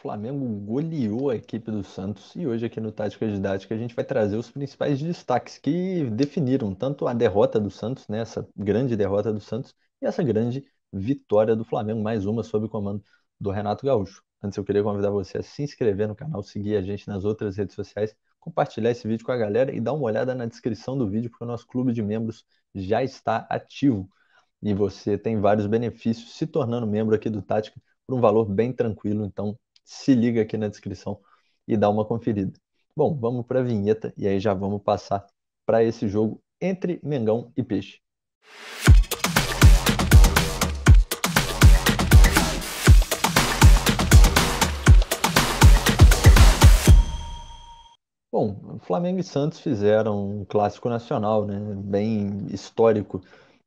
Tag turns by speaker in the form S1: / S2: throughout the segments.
S1: Flamengo goleou a equipe do Santos e hoje aqui no Tática Didática a gente vai trazer os principais destaques que definiram tanto a derrota do Santos, né, essa grande derrota do Santos, e essa grande vitória do Flamengo, mais uma sob o comando do Renato Gaúcho. Antes eu queria convidar você a se inscrever no canal, seguir a gente nas outras redes sociais, compartilhar esse vídeo com a galera e dar uma olhada na descrição do vídeo, porque o nosso clube de membros já está ativo. E você tem vários benefícios se tornando membro aqui do Tática por um valor bem tranquilo. Então, se liga aqui na descrição e dá uma conferida. Bom, vamos para a vinheta e aí já vamos passar para esse jogo entre Mengão e Peixe. Bom, Flamengo e Santos fizeram um clássico nacional, né? bem histórico,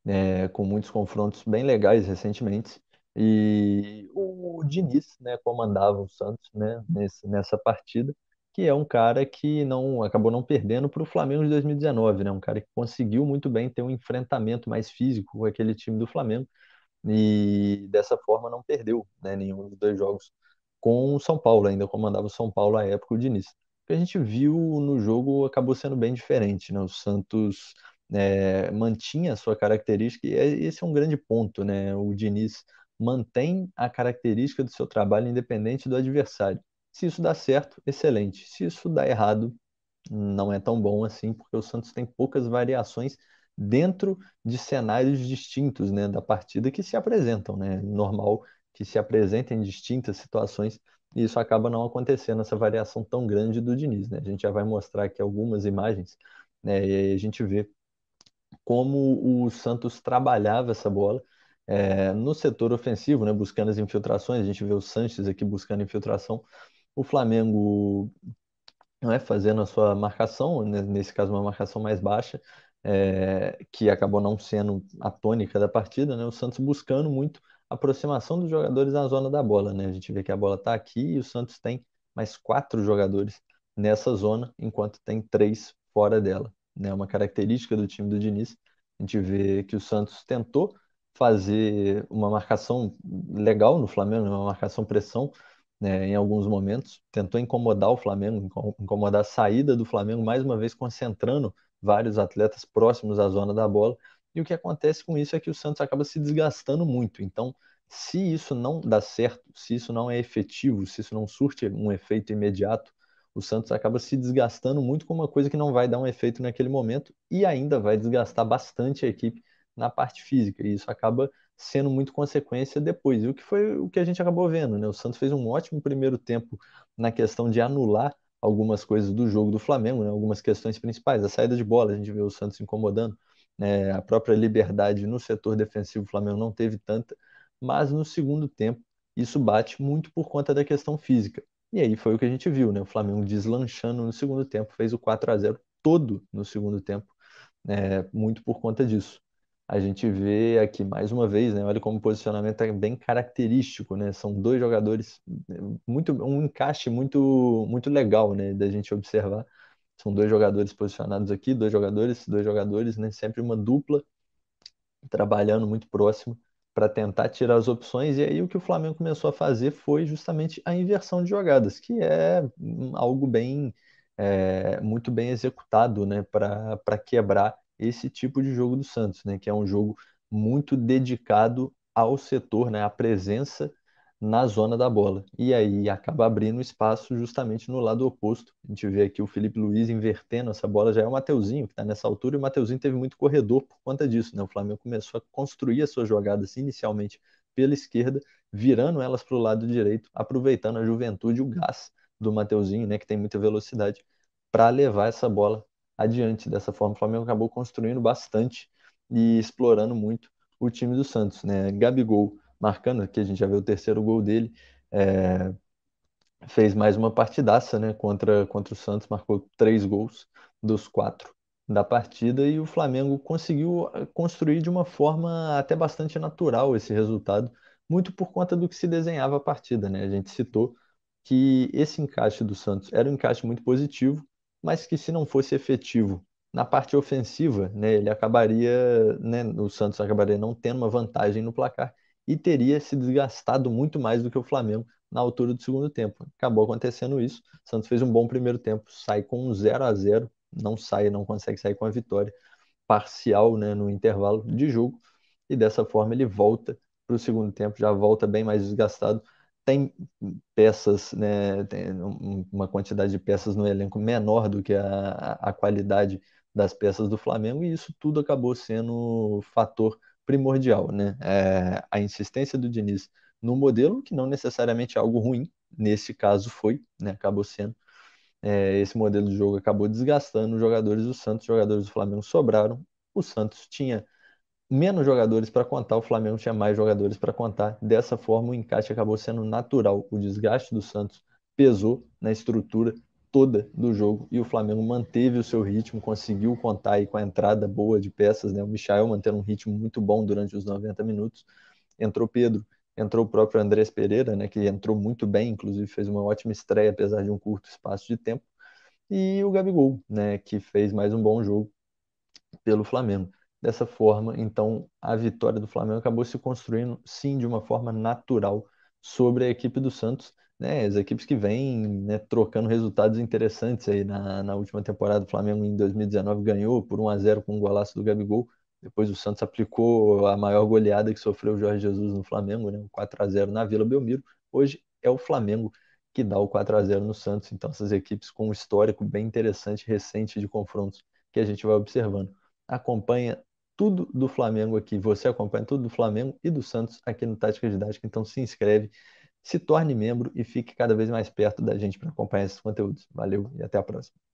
S1: né? com muitos confrontos bem legais recentemente. E o Diniz, né, comandava o Santos, né, nesse, nessa partida, que é um cara que não acabou não perdendo para o Flamengo de 2019, né, um cara que conseguiu muito bem ter um enfrentamento mais físico com aquele time do Flamengo e dessa forma não perdeu, né, nenhum dos dois jogos com o São Paulo, ainda comandava o São Paulo à época o Diniz. O que a gente viu no jogo acabou sendo bem diferente, né, o Santos é, mantinha a sua característica e é, esse é um grande ponto, né, o Diniz mantém a característica do seu trabalho independente do adversário. Se isso dá certo, excelente. Se isso dá errado, não é tão bom assim, porque o Santos tem poucas variações dentro de cenários distintos né, da partida que se apresentam. Né? Normal que se apresentem distintas situações e isso acaba não acontecendo, essa variação tão grande do Diniz. Né? A gente já vai mostrar aqui algumas imagens né, e aí a gente vê como o Santos trabalhava essa bola é, no setor ofensivo, né, buscando as infiltrações, a gente vê o Sanches aqui buscando infiltração, o Flamengo não é, fazendo a sua marcação, né, nesse caso uma marcação mais baixa, é, que acabou não sendo a tônica da partida, né, o Santos buscando muito a aproximação dos jogadores na zona da bola. Né, a gente vê que a bola está aqui e o Santos tem mais quatro jogadores nessa zona, enquanto tem três fora dela. Né, uma característica do time do Diniz, a gente vê que o Santos tentou fazer uma marcação legal no Flamengo, né? uma marcação pressão né, em alguns momentos, tentou incomodar o Flamengo, incomodar a saída do Flamengo, mais uma vez concentrando vários atletas próximos à zona da bola. E o que acontece com isso é que o Santos acaba se desgastando muito. Então, se isso não dá certo, se isso não é efetivo, se isso não surte um efeito imediato, o Santos acaba se desgastando muito com uma coisa que não vai dar um efeito naquele momento e ainda vai desgastar bastante a equipe na parte física, e isso acaba sendo muito consequência depois. E o que foi o que a gente acabou vendo, né? O Santos fez um ótimo primeiro tempo na questão de anular algumas coisas do jogo do Flamengo, né? algumas questões principais, a saída de bola, a gente vê o Santos incomodando, né? a própria liberdade no setor defensivo, o Flamengo não teve tanta, mas no segundo tempo isso bate muito por conta da questão física. E aí foi o que a gente viu, né? O Flamengo deslanchando no segundo tempo, fez o 4 a 0 todo no segundo tempo, né? muito por conta disso a gente vê aqui mais uma vez, né? Olha como o posicionamento é bem característico, né? São dois jogadores né, muito um encaixe muito muito legal, né? Da gente observar. São dois jogadores posicionados aqui, dois jogadores, dois jogadores, né? Sempre uma dupla trabalhando muito próximo para tentar tirar as opções. E aí o que o Flamengo começou a fazer foi justamente a inversão de jogadas, que é algo bem é, muito bem executado, né? Para quebrar esse tipo de jogo do Santos, né? Que é um jogo muito dedicado ao setor, né? A presença na zona da bola. E aí acaba abrindo espaço justamente no lado oposto. A gente vê aqui o Felipe Luiz invertendo essa bola, já é o Mateuzinho que está nessa altura, e o Mateuzinho teve muito corredor por conta disso. Né? O Flamengo começou a construir as suas jogadas assim, inicialmente pela esquerda, virando elas para o lado direito, aproveitando a juventude, o gás do Mateuzinho, né, que tem muita velocidade, para levar essa bola adiante. Dessa forma, o Flamengo acabou construindo bastante e explorando muito o time do Santos. Né? Gabigol marcando, aqui a gente já vê o terceiro gol dele, é, fez mais uma partidaça né, contra, contra o Santos, marcou três gols dos quatro da partida e o Flamengo conseguiu eh, construir de uma forma até bastante natural esse resultado, muito por conta do que se desenhava a partida. Né? A gente citou que esse encaixe do Santos era um encaixe muito positivo, mas que se não fosse efetivo na parte ofensiva, né, ele acabaria, né, o Santos acabaria não tendo uma vantagem no placar e teria se desgastado muito mais do que o Flamengo na altura do segundo tempo. Acabou acontecendo isso. O Santos fez um bom primeiro tempo, sai com um 0 a 0, não sai, não consegue sair com a vitória parcial, né, no intervalo de jogo, e dessa forma ele volta para o segundo tempo, já volta bem mais desgastado tem peças, né, tem uma quantidade de peças no elenco menor do que a, a qualidade das peças do Flamengo, e isso tudo acabou sendo fator primordial. Né? É, a insistência do Diniz no modelo, que não necessariamente é algo ruim, nesse caso foi, né, acabou sendo. É, esse modelo de jogo acabou desgastando os jogadores do Santos, os jogadores do Flamengo sobraram. O Santos tinha menos jogadores para contar, o Flamengo tinha mais jogadores para contar. Dessa forma, o encaixe acabou sendo natural. O desgaste do Santos pesou na estrutura toda do jogo e o Flamengo manteve o seu ritmo, conseguiu contar aí com a entrada boa de peças, né? O Michael mantendo um ritmo muito bom durante os 90 minutos. Entrou Pedro, entrou o próprio Andrés Pereira, né, que entrou muito bem, inclusive fez uma ótima estreia apesar de um curto espaço de tempo. E o Gabigol, né, que fez mais um bom jogo pelo Flamengo. Dessa forma, então, a vitória do Flamengo acabou se construindo, sim, de uma forma natural sobre a equipe do Santos, né? As equipes que vêm né, trocando resultados interessantes aí na, na última temporada. O Flamengo em 2019 ganhou por 1 a 0 com um golaço do Gabigol. Depois o Santos aplicou a maior goleada que sofreu o Jorge Jesus no Flamengo, né? Um 4 a 0 na Vila Belmiro. Hoje é o Flamengo que dá o 4 a 0 no Santos. Então essas equipes com um histórico bem interessante recente de confrontos que a gente vai observando. Acompanha tudo do Flamengo aqui. Você acompanha tudo do Flamengo e do Santos aqui no Tática Didática. Então se inscreve, se torne membro e fique cada vez mais perto da gente para acompanhar esses conteúdos. Valeu e até a próxima.